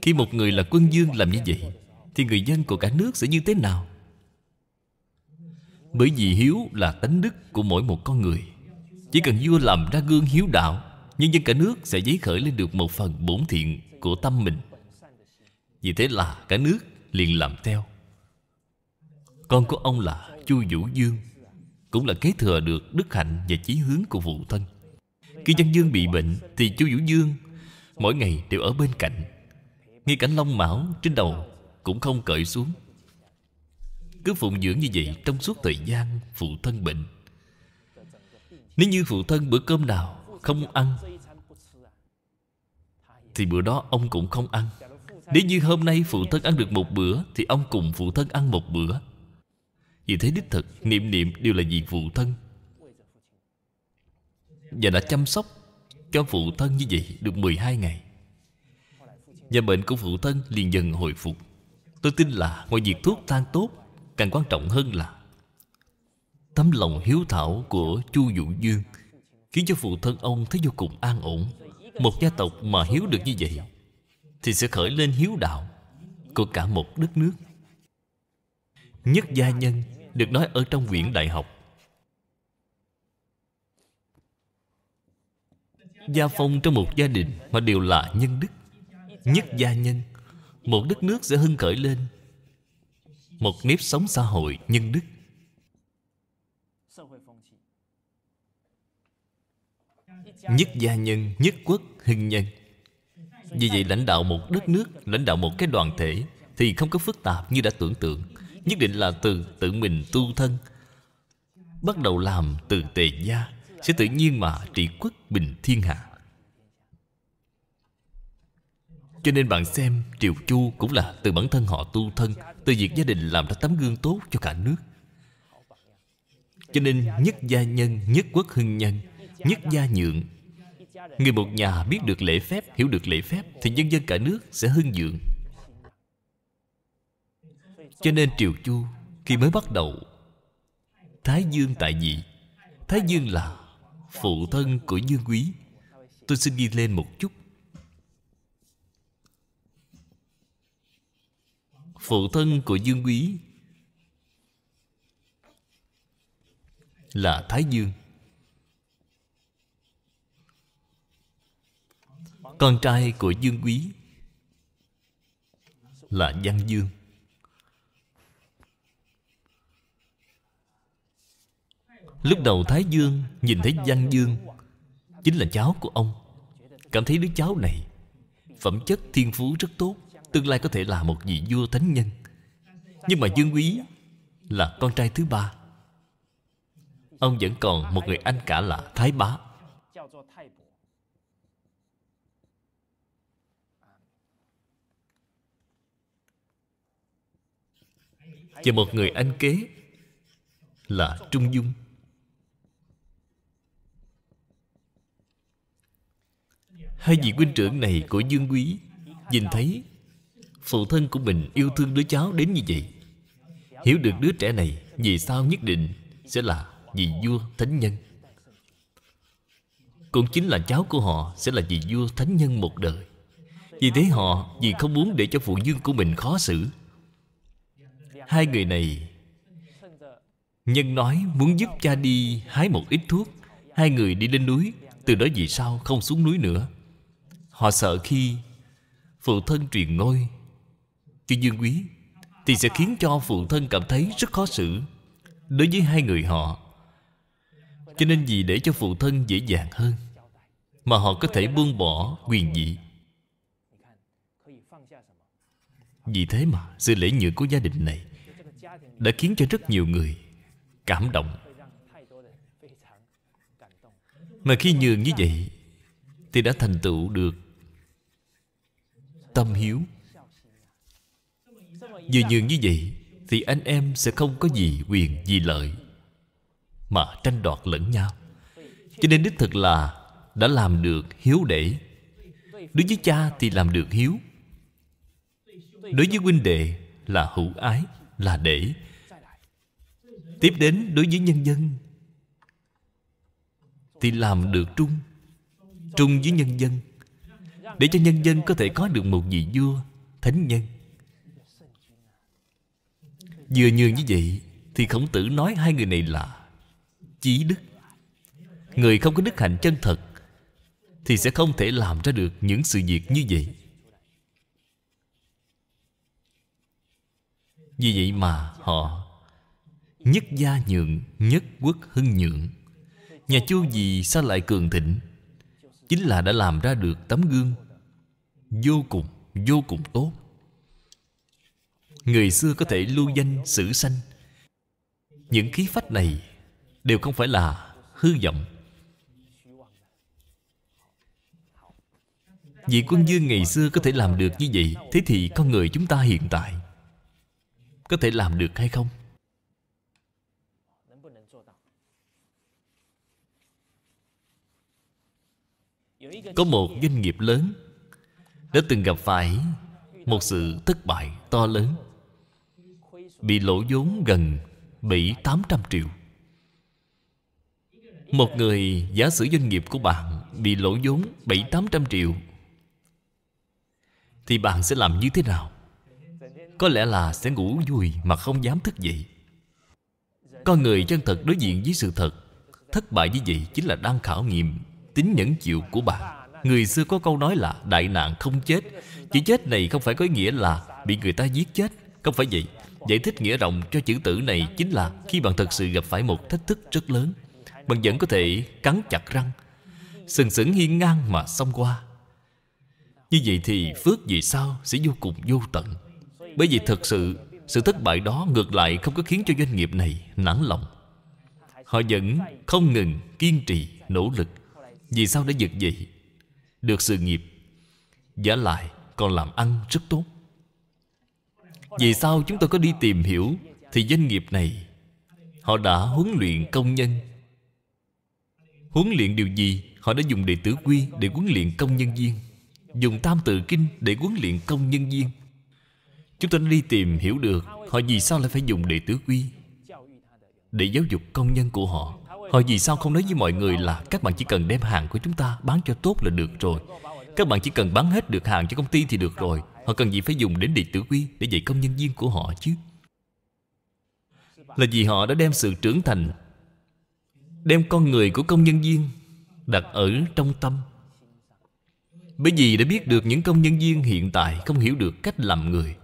Khi một người là quân dương làm như vậy Thì người dân của cả nước sẽ như thế nào? Bởi vì hiếu là tánh đức của mỗi một con người Chỉ cần vua làm ra gương hiếu đạo Nhân dân cả nước sẽ giấy khởi lên được một phần bổn thiện của tâm mình Vì thế là cả nước liền làm theo con của ông là Chu Vũ Dương Cũng là kế thừa được đức hạnh và chí hướng của phụ thân Khi Văn Dương bị bệnh Thì Chu Vũ Dương Mỗi ngày đều ở bên cạnh Ngay cảnh long mão trên đầu Cũng không cởi xuống Cứ phụng dưỡng như vậy Trong suốt thời gian phụ thân bệnh Nếu như phụ thân bữa cơm nào không ăn Thì bữa đó ông cũng không ăn Nếu như hôm nay phụ thân ăn được một bữa Thì ông cùng phụ thân ăn một bữa vì thế đích thực Niệm niệm đều là vì phụ thân Và đã chăm sóc Cho phụ thân như vậy được 12 ngày Và bệnh của phụ thân liền dần hồi phục Tôi tin là ngoài việc thuốc tan tốt Càng quan trọng hơn là Tấm lòng hiếu thảo của Chu Vũ Dương Khiến cho phụ thân ông thấy vô cùng an ổn Một gia tộc mà hiếu được như vậy Thì sẽ khởi lên hiếu đạo Của cả một đất nước Nhất gia nhân được nói ở trong viện đại học gia phong trong một gia đình mà đều là nhân đức nhất gia nhân một đất nước sẽ hưng khởi lên một nếp sống xã hội nhân đức nhất gia nhân nhất quốc hưng nhân vì vậy lãnh đạo một đất nước lãnh đạo một cái đoàn thể thì không có phức tạp như đã tưởng tượng Nhất định là từ tự mình tu thân Bắt đầu làm từ tề gia Sẽ tự nhiên mà trị quốc bình thiên hạ Cho nên bạn xem Triều Chu cũng là từ bản thân họ tu thân Từ việc gia đình làm ra tấm gương tốt cho cả nước Cho nên nhất gia nhân, nhất quốc hưng nhân Nhất gia nhượng Người một nhà biết được lễ phép, hiểu được lễ phép Thì nhân dân cả nước sẽ hưng dượng cho nên Triều Chu Khi mới bắt đầu Thái Dương tại vị Thái Dương là phụ thân của Dương Quý Tôi xin ghi lên một chút Phụ thân của Dương Quý Là Thái Dương Con trai của Dương Quý Là văn Dương Lúc đầu Thái Dương nhìn thấy Văn Dương Chính là cháu của ông Cảm thấy đứa cháu này Phẩm chất thiên phú rất tốt Tương lai có thể là một vị vua thánh nhân Nhưng mà Dương Quý Là con trai thứ ba Ông vẫn còn một người anh cả là Thái Bá Và một người anh kế Là Trung Dung Hai vị huynh trưởng này của Dương Quý Nhìn thấy Phụ thân của mình yêu thương đứa cháu đến như vậy Hiểu được đứa trẻ này Vì sao nhất định Sẽ là vị vua thánh nhân Cũng chính là cháu của họ Sẽ là vị vua thánh nhân một đời Vì thế họ Vì không muốn để cho phụ dương của mình khó xử Hai người này Nhân nói muốn giúp cha đi hái một ít thuốc Hai người đi lên núi Từ đó vì sao không xuống núi nữa Họ sợ khi phụ thân truyền ngôi cho Dương Quý thì sẽ khiến cho phụ thân cảm thấy rất khó xử đối với hai người họ. Cho nên vì để cho phụ thân dễ dàng hơn mà họ có thể buông bỏ quyền vị. Vì thế mà sự lễ nhượng của gia đình này đã khiến cho rất nhiều người cảm động. Mà khi nhường như vậy thì đã thành tựu được tâm hiếu Vừa nhường như vậy Thì anh em sẽ không có gì quyền gì lợi Mà tranh đoạt lẫn nhau Cho nên đích thực là Đã làm được hiếu để Đối với cha thì làm được hiếu Đối với huynh đệ là hữu ái Là để Tiếp đến đối với nhân dân Thì làm được trung Trung với nhân dân để cho nhân dân có thể có được một vị vua Thánh nhân Vừa nhường như vậy Thì khổng tử nói hai người này là Chí đức Người không có đức hạnh chân thật Thì sẽ không thể làm ra được những sự việc như vậy Vì vậy mà họ Nhất gia nhượng Nhất quốc hưng nhượng Nhà chu gì sao lại cường thịnh Chính là đã làm ra được tấm gương vô cùng vô cùng tốt người xưa có thể lưu danh sử sanh những khí phách này đều không phải là hư vọng vị quân dương ngày xưa có thể làm được như vậy thế thì con người chúng ta hiện tại có thể làm được hay không có một doanh nghiệp lớn đã từng gặp phải một sự thất bại to lớn bị lỗ vốn gần bảy tám trăm triệu một người giả sử doanh nghiệp của bạn bị lỗ vốn bảy tám trăm triệu thì bạn sẽ làm như thế nào có lẽ là sẽ ngủ vui mà không dám thức dậy con người chân thật đối diện với sự thật thất bại như vậy chính là đang khảo nghiệm tính nhẫn chịu của bạn Người xưa có câu nói là đại nạn không chết Chữ chết này không phải có nghĩa là bị người ta giết chết Không phải vậy Giải thích nghĩa rộng cho chữ tử này chính là Khi bạn thật sự gặp phải một thách thức rất lớn Bạn vẫn có thể cắn chặt răng Sừng sững hiên ngang mà xông qua Như vậy thì phước vì sao sẽ vô cùng vô tận Bởi vì thật sự Sự thất bại đó ngược lại không có khiến cho doanh nghiệp này nản lòng Họ vẫn không ngừng kiên trì nỗ lực Vì sao đã giật vậy được sự nghiệp Giả lại còn làm ăn rất tốt Vì sao chúng tôi có đi tìm hiểu Thì doanh nghiệp này Họ đã huấn luyện công nhân Huấn luyện điều gì Họ đã dùng đệ tử quy để huấn luyện công nhân viên Dùng tam tự kinh để huấn luyện công nhân viên Chúng tôi đi tìm hiểu được Họ vì sao lại phải dùng đệ tử quy Để giáo dục công nhân của họ Họ vì sao không nói với mọi người là Các bạn chỉ cần đem hàng của chúng ta bán cho tốt là được rồi Các bạn chỉ cần bán hết được hàng cho công ty thì được rồi Họ cần gì phải dùng đến địa tử quy Để dạy công nhân viên của họ chứ Là vì họ đã đem sự trưởng thành Đem con người của công nhân viên Đặt ở trong tâm Bởi vì đã biết được những công nhân viên hiện tại Không hiểu được cách làm người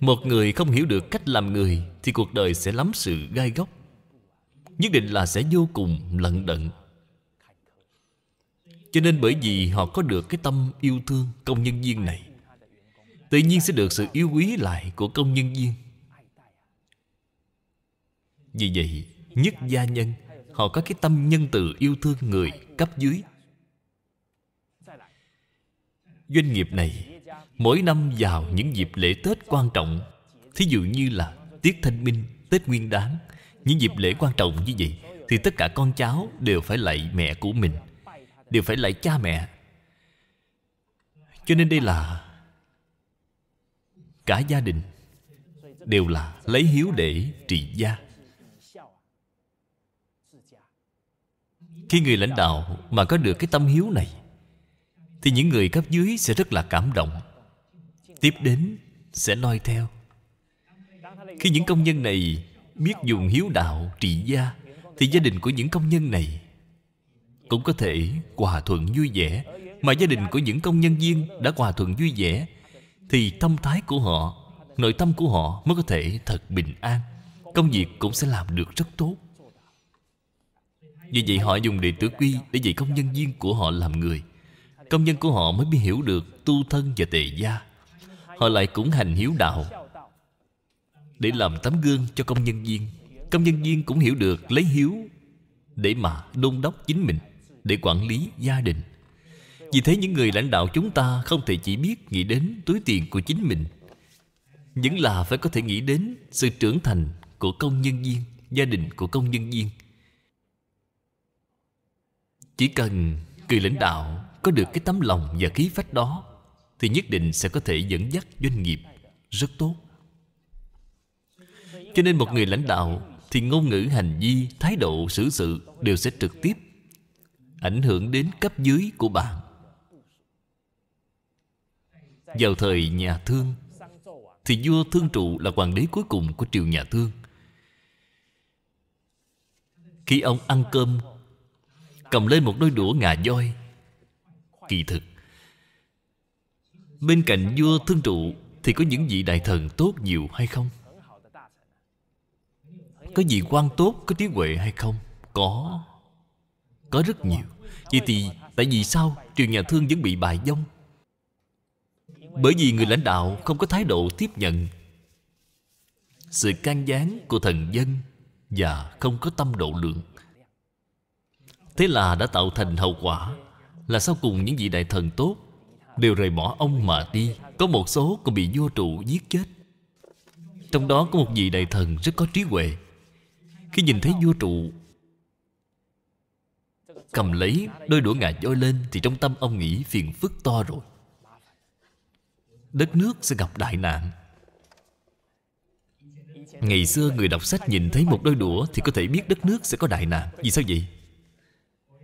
Một người không hiểu được cách làm người Thì cuộc đời sẽ lắm sự gai góc nhất định là sẽ vô cùng lận đận cho nên bởi vì họ có được cái tâm yêu thương công nhân viên này tự nhiên sẽ được sự yêu quý lại của công nhân viên vì vậy nhất gia nhân họ có cái tâm nhân từ yêu thương người cấp dưới doanh nghiệp này mỗi năm vào những dịp lễ tết quan trọng thí dụ như là tiết thanh minh tết nguyên đán những dịp lễ quan trọng như vậy Thì tất cả con cháu đều phải lạy mẹ của mình Đều phải lạy cha mẹ Cho nên đây là Cả gia đình Đều là lấy hiếu để trị gia Khi người lãnh đạo mà có được cái tâm hiếu này Thì những người cấp dưới sẽ rất là cảm động Tiếp đến sẽ noi theo Khi những công nhân này biết dùng hiếu đạo trị gia thì gia đình của những công nhân này cũng có thể hòa thuận vui vẻ mà gia đình của những công nhân viên đã hòa thuận vui vẻ thì tâm thái của họ nội tâm của họ mới có thể thật bình an công việc cũng sẽ làm được rất tốt vì vậy họ dùng đệ tử quy để dạy công nhân viên của họ làm người công nhân của họ mới biết hiểu được tu thân và tề gia họ lại cũng hành hiếu đạo để làm tấm gương cho công nhân viên công nhân viên cũng hiểu được lấy hiếu để mà đôn đốc chính mình để quản lý gia đình vì thế những người lãnh đạo chúng ta không thể chỉ biết nghĩ đến túi tiền của chính mình những là phải có thể nghĩ đến sự trưởng thành của công nhân viên gia đình của công nhân viên chỉ cần người lãnh đạo có được cái tấm lòng và khí phách đó thì nhất định sẽ có thể dẫn dắt doanh nghiệp rất tốt cho nên một người lãnh đạo Thì ngôn ngữ hành vi, thái độ, xử sự Đều sẽ trực tiếp Ảnh hưởng đến cấp dưới của bạn Vào thời nhà thương Thì vua thương trụ là hoàng đế cuối cùng của triều nhà thương Khi ông ăn cơm Cầm lên một đôi đũa ngà voi Kỳ thực Bên cạnh vua thương trụ Thì có những vị đại thần tốt nhiều hay không có gì quan tốt có trí huệ hay không? Có Có rất nhiều Vậy thì tại vì sao triều nhà thương vẫn bị bại dông? Bởi vì người lãnh đạo không có thái độ tiếp nhận Sự can gián của thần dân Và không có tâm độ lượng Thế là đã tạo thành hậu quả Là sau cùng những vị đại thần tốt Đều rời bỏ ông mà đi Có một số còn bị vô trụ giết chết Trong đó có một vị đại thần rất có trí huệ khi nhìn thấy vua trụ Cầm lấy đôi đũa ngà dôi lên Thì trong tâm ông nghĩ phiền phức to rồi Đất nước sẽ gặp đại nạn Ngày xưa người đọc sách nhìn thấy một đôi đũa Thì có thể biết đất nước sẽ có đại nạn Vì sao vậy?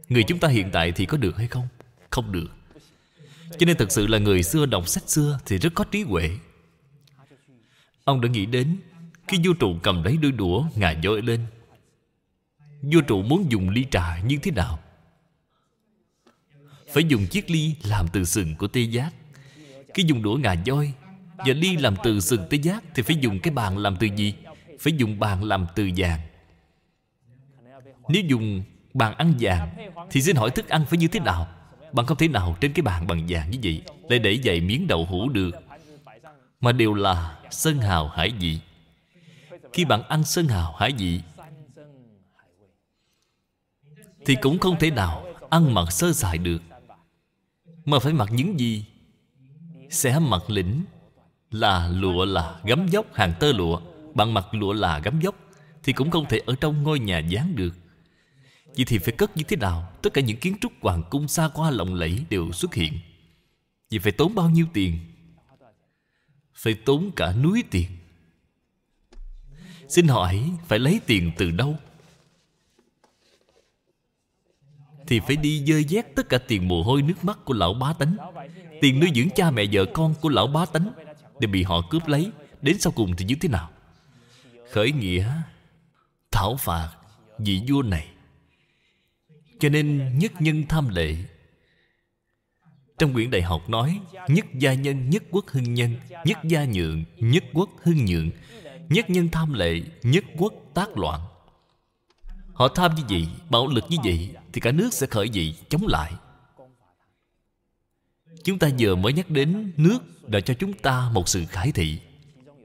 Người chúng ta hiện tại thì có được hay không? Không được Cho nên thật sự là người xưa đọc sách xưa Thì rất có trí huệ Ông đã nghĩ đến Khi vua trụ cầm lấy đôi đũa Ngà dội lên Vua trụ muốn dùng ly trà như thế nào Phải dùng chiếc ly làm từ sừng của tê giác Cái dùng đũa ngà voi Và ly làm từ sừng tê giác Thì phải dùng cái bàn làm từ gì Phải dùng bàn làm từ vàng Nếu dùng bàn ăn vàng Thì xin hỏi thức ăn phải như thế nào Bạn không thể nào trên cái bàn bằng vàng như vậy Lại để dày miếng đậu hũ được Mà đều là sơn hào hải vị Khi bạn ăn sơn hào hải vị thì cũng không thể nào Ăn mặc sơ sài được Mà phải mặc những gì sẽ mặc lĩnh Là lụa là gấm dốc hàng tơ lụa Bạn mặc lụa là gấm dốc Thì cũng không thể ở trong ngôi nhà dán được Vậy thì phải cất như thế nào Tất cả những kiến trúc hoàng cung xa qua lộng lẫy Đều xuất hiện Vậy phải tốn bao nhiêu tiền Phải tốn cả núi tiền Xin hỏi phải lấy tiền từ đâu Thì phải đi dơ dét tất cả tiền mồ hôi nước mắt của lão bá tánh Tiền nuôi dưỡng cha mẹ vợ con của lão bá tánh Đều bị họ cướp lấy Đến sau cùng thì như thế nào Khởi nghĩa Thảo phạt vị vua này Cho nên nhất nhân tham lệ Trong quyển đại học nói Nhất gia nhân, nhất quốc hưng nhân Nhất gia nhượng, nhất quốc hưng nhượng Nhất nhân tham lệ, nhất quốc tác loạn Họ tham như vậy Bạo lực như vậy Thì cả nước sẽ khởi dậy chống lại Chúng ta vừa mới nhắc đến nước Đã cho chúng ta một sự khải thị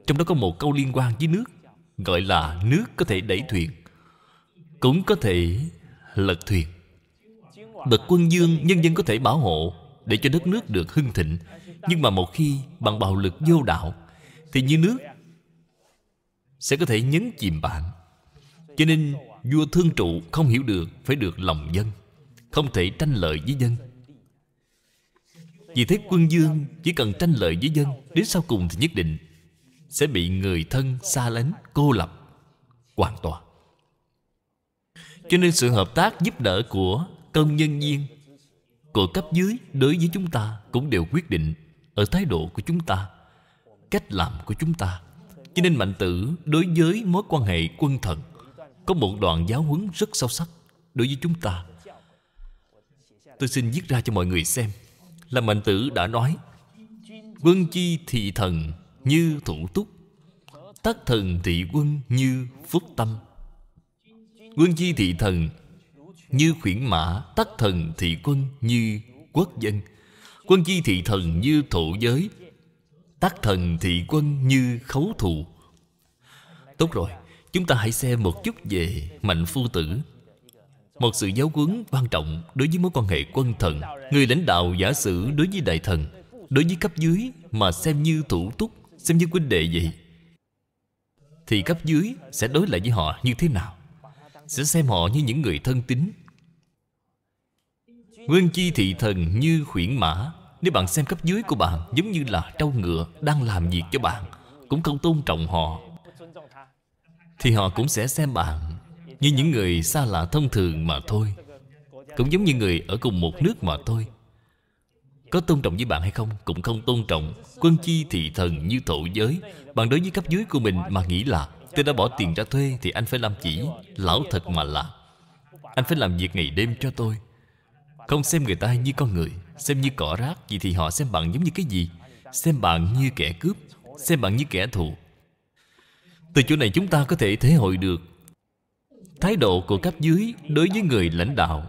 Trong đó có một câu liên quan với nước Gọi là nước có thể đẩy thuyền Cũng có thể lật thuyền Bậc quân dương nhân dân có thể bảo hộ Để cho đất nước được hưng thịnh Nhưng mà một khi bằng bạo lực vô đạo Thì như nước Sẽ có thể nhấn chìm bạn Cho nên vua thương trụ không hiểu được phải được lòng dân không thể tranh lợi với dân vì thế quân dương chỉ cần tranh lợi với dân đến sau cùng thì nhất định sẽ bị người thân xa lánh cô lập hoàn toàn cho nên sự hợp tác giúp đỡ của công nhân viên của cấp dưới đối với chúng ta cũng đều quyết định ở thái độ của chúng ta cách làm của chúng ta cho nên mạnh tử đối với mối quan hệ quân thần có một đoạn giáo huấn rất sâu sắc đối với chúng ta tôi xin viết ra cho mọi người xem là mạnh tử đã nói quân chi thị thần như thủ túc tác thần thị quân như phúc tâm quân chi thị thần như khuyển mã tác thần thị quân như quốc dân quân chi thị thần như thổ giới tác thần thị quân như khấu thù tốt rồi Chúng ta hãy xem một chút về Mạnh Phu Tử Một sự giáo huấn quan trọng đối với mối quan hệ quân thần Người lãnh đạo giả sử đối với đại thần Đối với cấp dưới mà xem như thủ túc Xem như huynh đệ vậy Thì cấp dưới sẽ đối lại với họ như thế nào Sẽ xem họ như những người thân tín Nguyên chi thị thần như khuyển mã Nếu bạn xem cấp dưới của bạn giống như là trâu ngựa đang làm việc cho bạn Cũng không tôn trọng họ thì họ cũng sẽ xem bạn Như những người xa lạ thông thường mà thôi Cũng giống như người ở cùng một nước mà thôi Có tôn trọng với bạn hay không Cũng không tôn trọng Quân chi thị thần như thổ giới Bạn đối với cấp dưới của mình mà nghĩ là Tôi đã bỏ tiền ra thuê thì anh phải làm chỉ Lão thật mà là Anh phải làm việc ngày đêm cho tôi Không xem người ta như con người Xem như cỏ rác gì thì họ xem bạn giống như cái gì Xem bạn như kẻ cướp Xem bạn như kẻ thù từ chỗ này chúng ta có thể thể hội được thái độ của cấp dưới đối với người lãnh đạo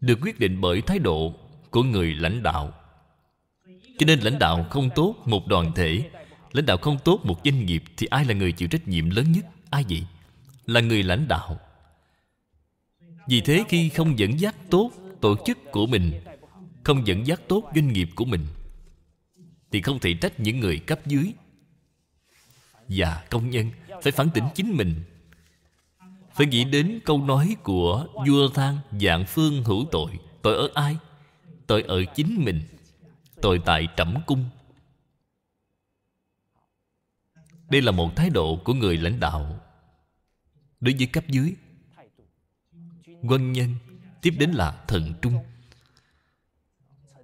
được quyết định bởi thái độ của người lãnh đạo cho nên lãnh đạo không tốt một đoàn thể lãnh đạo không tốt một doanh nghiệp thì ai là người chịu trách nhiệm lớn nhất ai vậy là người lãnh đạo vì thế khi không dẫn dắt tốt tổ chức của mình không dẫn dắt tốt doanh nghiệp của mình thì không thể trách những người cấp dưới và công nhân phải phản tỉnh chính mình phải nghĩ đến câu nói của vua thang dạng phương hữu tội tội ở ai tội ở chính mình tội tại trẫm cung đây là một thái độ của người lãnh đạo đối với cấp dưới quân nhân tiếp đến là thần trung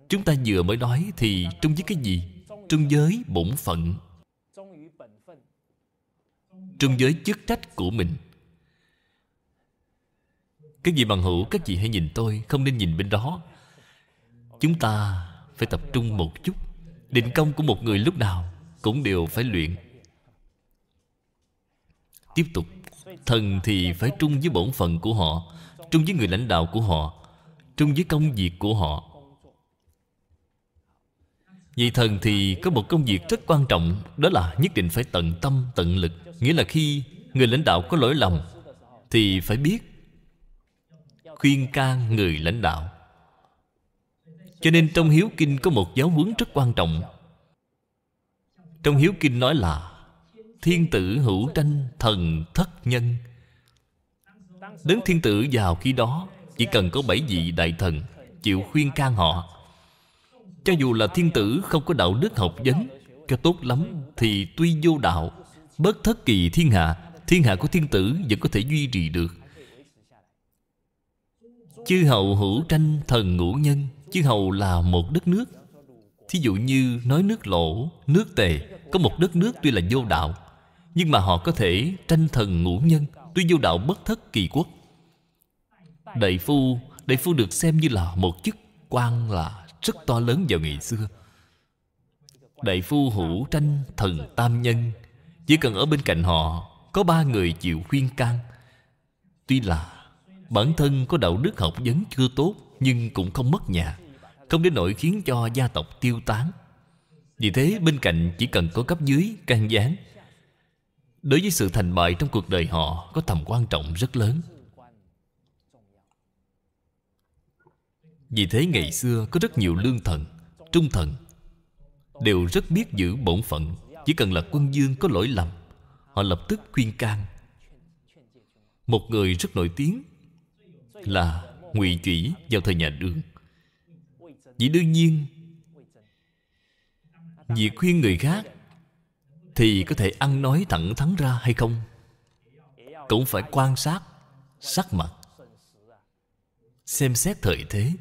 chúng ta vừa mới nói thì trung với cái gì trung giới bổn phận trong giới chức trách của mình cái gì bằng hữu các chị hãy nhìn tôi không nên nhìn bên đó chúng ta phải tập trung một chút định công của một người lúc nào cũng đều phải luyện tiếp tục thần thì phải trung với bổn phận của họ trung với người lãnh đạo của họ trung với công việc của họ Vậy thần thì có một công việc rất quan trọng Đó là nhất định phải tận tâm, tận lực Nghĩa là khi người lãnh đạo có lỗi lầm Thì phải biết Khuyên can người lãnh đạo Cho nên trong Hiếu Kinh có một giáo huấn rất quan trọng Trong Hiếu Kinh nói là Thiên tử hữu tranh thần thất nhân Đấng thiên tử vào khi đó Chỉ cần có bảy vị đại thần Chịu khuyên can họ Cho dù là thiên tử không có đạo đức học vấn Cho tốt lắm thì tuy vô đạo bất thất kỳ thiên hạ thiên hạ của thiên tử vẫn có thể duy trì được chư hầu hữu tranh thần ngũ nhân chư hầu là một đất nước thí dụ như nói nước lỗ nước tề có một đất nước tuy là vô đạo nhưng mà họ có thể tranh thần ngũ nhân tuy vô đạo bất thất kỳ quốc đại phu đại phu được xem như là một chức quan là rất to lớn vào ngày xưa đại phu hữu tranh thần tam nhân chỉ cần ở bên cạnh họ Có ba người chịu khuyên can Tuy là Bản thân có đạo đức học vấn chưa tốt Nhưng cũng không mất nhà Không đến nỗi khiến cho gia tộc tiêu tán Vì thế bên cạnh chỉ cần có cấp dưới Can gián Đối với sự thành bại trong cuộc đời họ Có tầm quan trọng rất lớn Vì thế ngày xưa có rất nhiều lương thần Trung thần Đều rất biết giữ bổn phận chỉ cần là quân dương có lỗi lầm Họ lập tức khuyên can Một người rất nổi tiếng Là ngụy Chủy vào thời nhà đường Vì đương nhiên Việc khuyên người khác Thì có thể ăn nói thẳng thắn ra hay không Cũng phải quan sát Sắc mặt Xem xét thời thế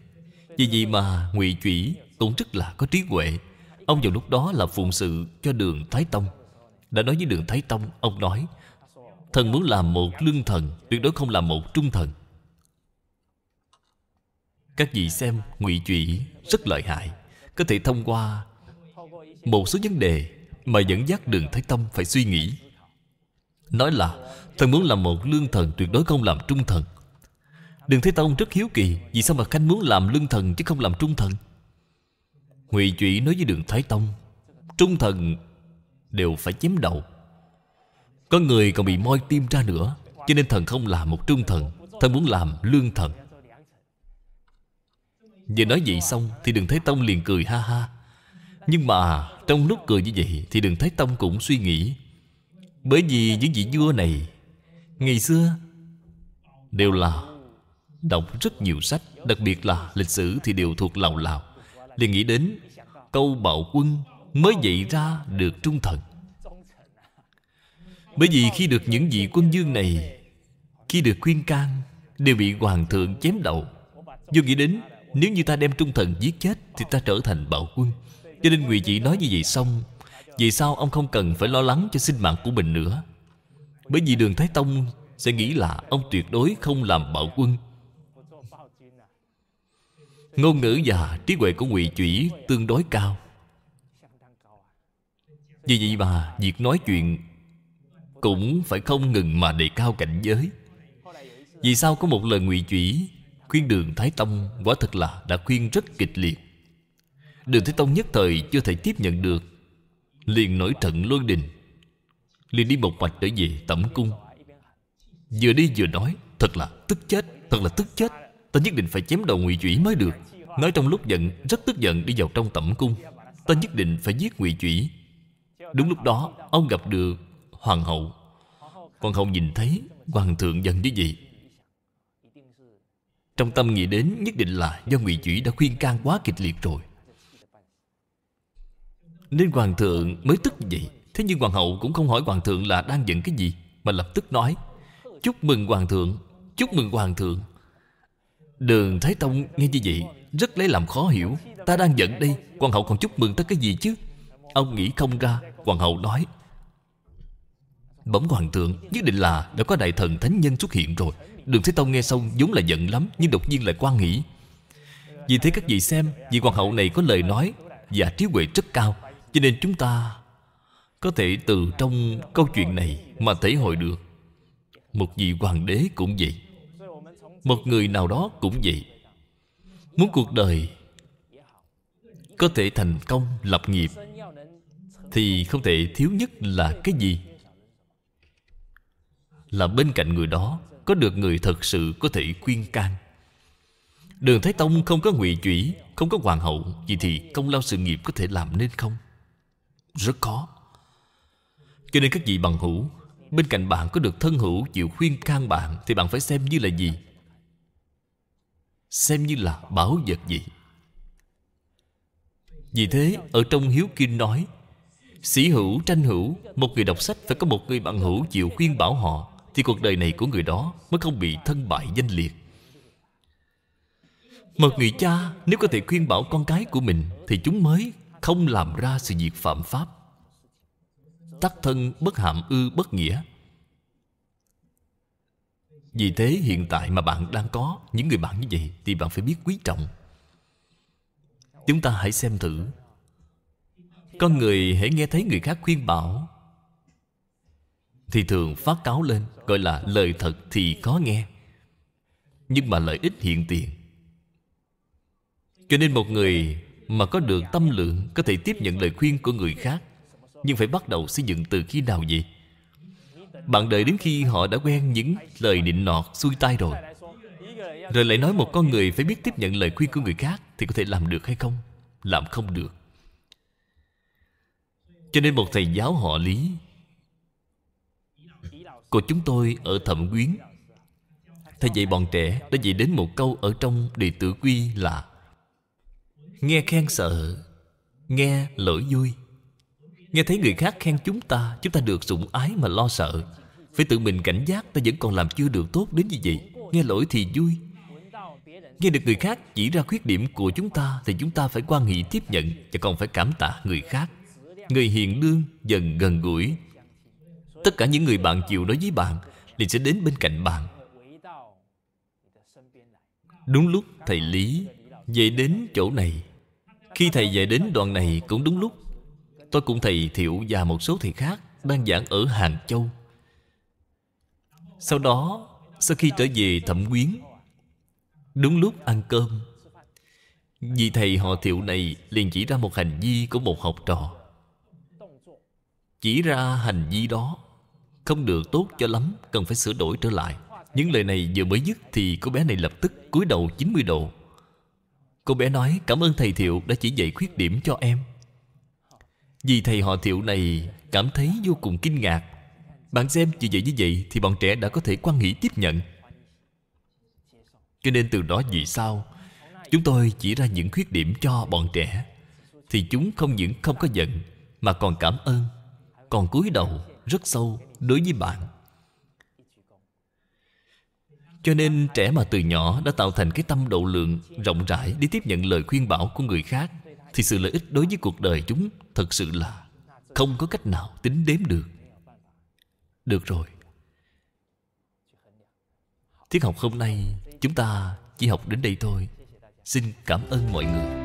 Vì vậy mà ngụy Chủy cũng rất là có trí huệ Ông vào lúc đó là phụng sự cho đường Thái Tông Đã nói với đường Thái Tông Ông nói Thần muốn làm một lương thần Tuyệt đối không làm một trung thần Các vị xem ngụy trụy rất lợi hại Có thể thông qua Một số vấn đề Mà dẫn dắt đường Thái Tông phải suy nghĩ Nói là Thần muốn làm một lương thần Tuyệt đối không làm trung thần Đường Thế Tông rất hiếu kỳ Vì sao mà Khanh muốn làm lương thần chứ không làm trung thần Ngụy Trụy nói với đường Thái Tông Trung thần đều phải chém đầu Có người còn bị moi tim ra nữa Cho nên thần không làm một trung thần Thần muốn làm lương thần Vừa nói vậy xong Thì đường Thái Tông liền cười ha ha Nhưng mà trong lúc cười như vậy Thì đường Thái Tông cũng suy nghĩ Bởi vì những vị vua này Ngày xưa Đều là Đọc rất nhiều sách Đặc biệt là lịch sử thì đều thuộc lào lào liền nghĩ đến câu bạo quân mới dậy ra được trung thần bởi vì khi được những vị quân dương này khi được khuyên can đều bị hoàng thượng chém đầu Do nghĩ đến nếu như ta đem trung thần giết chết thì ta trở thành bạo quân cho nên ngụy chỉ nói như vậy xong vì sao ông không cần phải lo lắng cho sinh mạng của mình nữa bởi vì đường thái tông sẽ nghĩ là ông tuyệt đối không làm bạo quân ngôn ngữ và trí huệ của ngụy chủy tương đối cao vì vậy mà việc nói chuyện cũng phải không ngừng mà đề cao cảnh giới vì sao có một lời ngụy chủy khuyên đường thái tông quả thật là đã khuyên rất kịch liệt đường thái tông nhất thời chưa thể tiếp nhận được liền nổi trận lôi đình liền đi một mạch trở về tẩm cung vừa đi vừa nói thật là tức chết thật là tức chết Ta nhất định phải chém đầu ngụy Chủy mới được Nói trong lúc giận Rất tức giận đi vào trong tẩm cung Ta nhất định phải giết ngụy Chủy Đúng lúc đó ông gặp được Hoàng hậu Hoàng hậu nhìn thấy Hoàng thượng giận như vậy Trong tâm nghĩ đến nhất định là Do ngụy Chủy đã khuyên can quá kịch liệt rồi Nên Hoàng thượng mới tức như vậy Thế nhưng Hoàng hậu cũng không hỏi Hoàng thượng là đang giận cái gì Mà lập tức nói Chúc mừng Hoàng thượng Chúc mừng Hoàng thượng Đường Thái Tông nghe như vậy Rất lấy làm khó hiểu Ta đang giận đây Hoàng hậu còn chúc mừng ta cái gì chứ Ông nghĩ không ra Hoàng hậu nói Bấm hoàng thượng Nhất định là đã có đại thần thánh nhân xuất hiện rồi Đường Thế Tông nghe xong vốn là giận lắm Nhưng đột nhiên lại quan nghĩ Vì thế các vị xem Vị hoàng hậu này có lời nói Và trí huệ rất cao Cho nên chúng ta Có thể từ trong câu chuyện này Mà thể hội được Một vị hoàng đế cũng vậy một người nào đó cũng vậy muốn cuộc đời có thể thành công lập nghiệp thì không thể thiếu nhất là cái gì là bên cạnh người đó có được người thật sự có thể khuyên can đường thái tông không có ngụy chủy không có hoàng hậu gì thì công lao sự nghiệp có thể làm nên không rất khó cho nên các vị bằng hữu bên cạnh bạn có được thân hữu chịu khuyên can bạn thì bạn phải xem như là gì xem như là bảo vật gì vì thế ở trong hiếu kinh nói sĩ hữu tranh hữu một người đọc sách phải có một người bạn hữu chịu khuyên bảo họ thì cuộc đời này của người đó mới không bị thân bại danh liệt một người cha nếu có thể khuyên bảo con cái của mình thì chúng mới không làm ra sự việc phạm pháp tắc thân bất hàm ư bất nghĩa vì thế hiện tại mà bạn đang có Những người bạn như vậy Thì bạn phải biết quý trọng Chúng ta hãy xem thử Con người hãy nghe thấy người khác khuyên bảo Thì thường phát cáo lên Gọi là lời thật thì khó nghe Nhưng mà lợi ích hiện tiền Cho nên một người Mà có được tâm lượng Có thể tiếp nhận lời khuyên của người khác Nhưng phải bắt đầu xây dựng từ khi nào vậy bạn đợi đến khi họ đã quen những lời nịnh nọt xuôi tai rồi Rồi lại nói một con người phải biết tiếp nhận lời khuyên của người khác Thì có thể làm được hay không? Làm không được Cho nên một thầy giáo họ Lý Của chúng tôi ở Thẩm Quyến Thầy dạy bọn trẻ đã dạy đến một câu ở trong Đệ tử Quy là Nghe khen sợ Nghe lỗi vui Nghe thấy người khác khen chúng ta Chúng ta được sủng ái mà lo sợ Phải tự mình cảnh giác Ta vẫn còn làm chưa được tốt đến như vậy Nghe lỗi thì vui Nghe được người khác chỉ ra khuyết điểm của chúng ta Thì chúng ta phải quan hệ tiếp nhận Và còn phải cảm tạ người khác Người hiền lương dần gần gũi Tất cả những người bạn chịu nói với bạn Liền sẽ đến bên cạnh bạn Đúng lúc thầy Lý Về đến chỗ này Khi thầy về đến đoạn này cũng đúng lúc Tôi cũng thầy Thiệu và một số thầy khác Đang giảng ở Hàng Châu Sau đó Sau khi trở về thẩm quyến Đúng lúc ăn cơm Vì thầy họ Thiệu này Liền chỉ ra một hành vi của một học trò Chỉ ra hành vi đó Không được tốt cho lắm Cần phải sửa đổi trở lại Những lời này vừa mới dứt Thì cô bé này lập tức cúi đầu 90 độ Cô bé nói cảm ơn thầy Thiệu đã chỉ dạy khuyết điểm cho em vì thầy họ thiệu này cảm thấy vô cùng kinh ngạc Bạn xem như vậy như vậy Thì bọn trẻ đã có thể quan nghĩ tiếp nhận Cho nên từ đó vì sao Chúng tôi chỉ ra những khuyết điểm cho bọn trẻ Thì chúng không những không có giận Mà còn cảm ơn Còn cúi đầu rất sâu đối với bạn cho nên trẻ mà từ nhỏ đã tạo thành cái tâm độ lượng rộng rãi để tiếp nhận lời khuyên bảo của người khác thì sự lợi ích đối với cuộc đời chúng Thật sự là không có cách nào tính đếm được Được rồi Tiết học hôm nay Chúng ta chỉ học đến đây thôi Xin cảm ơn mọi người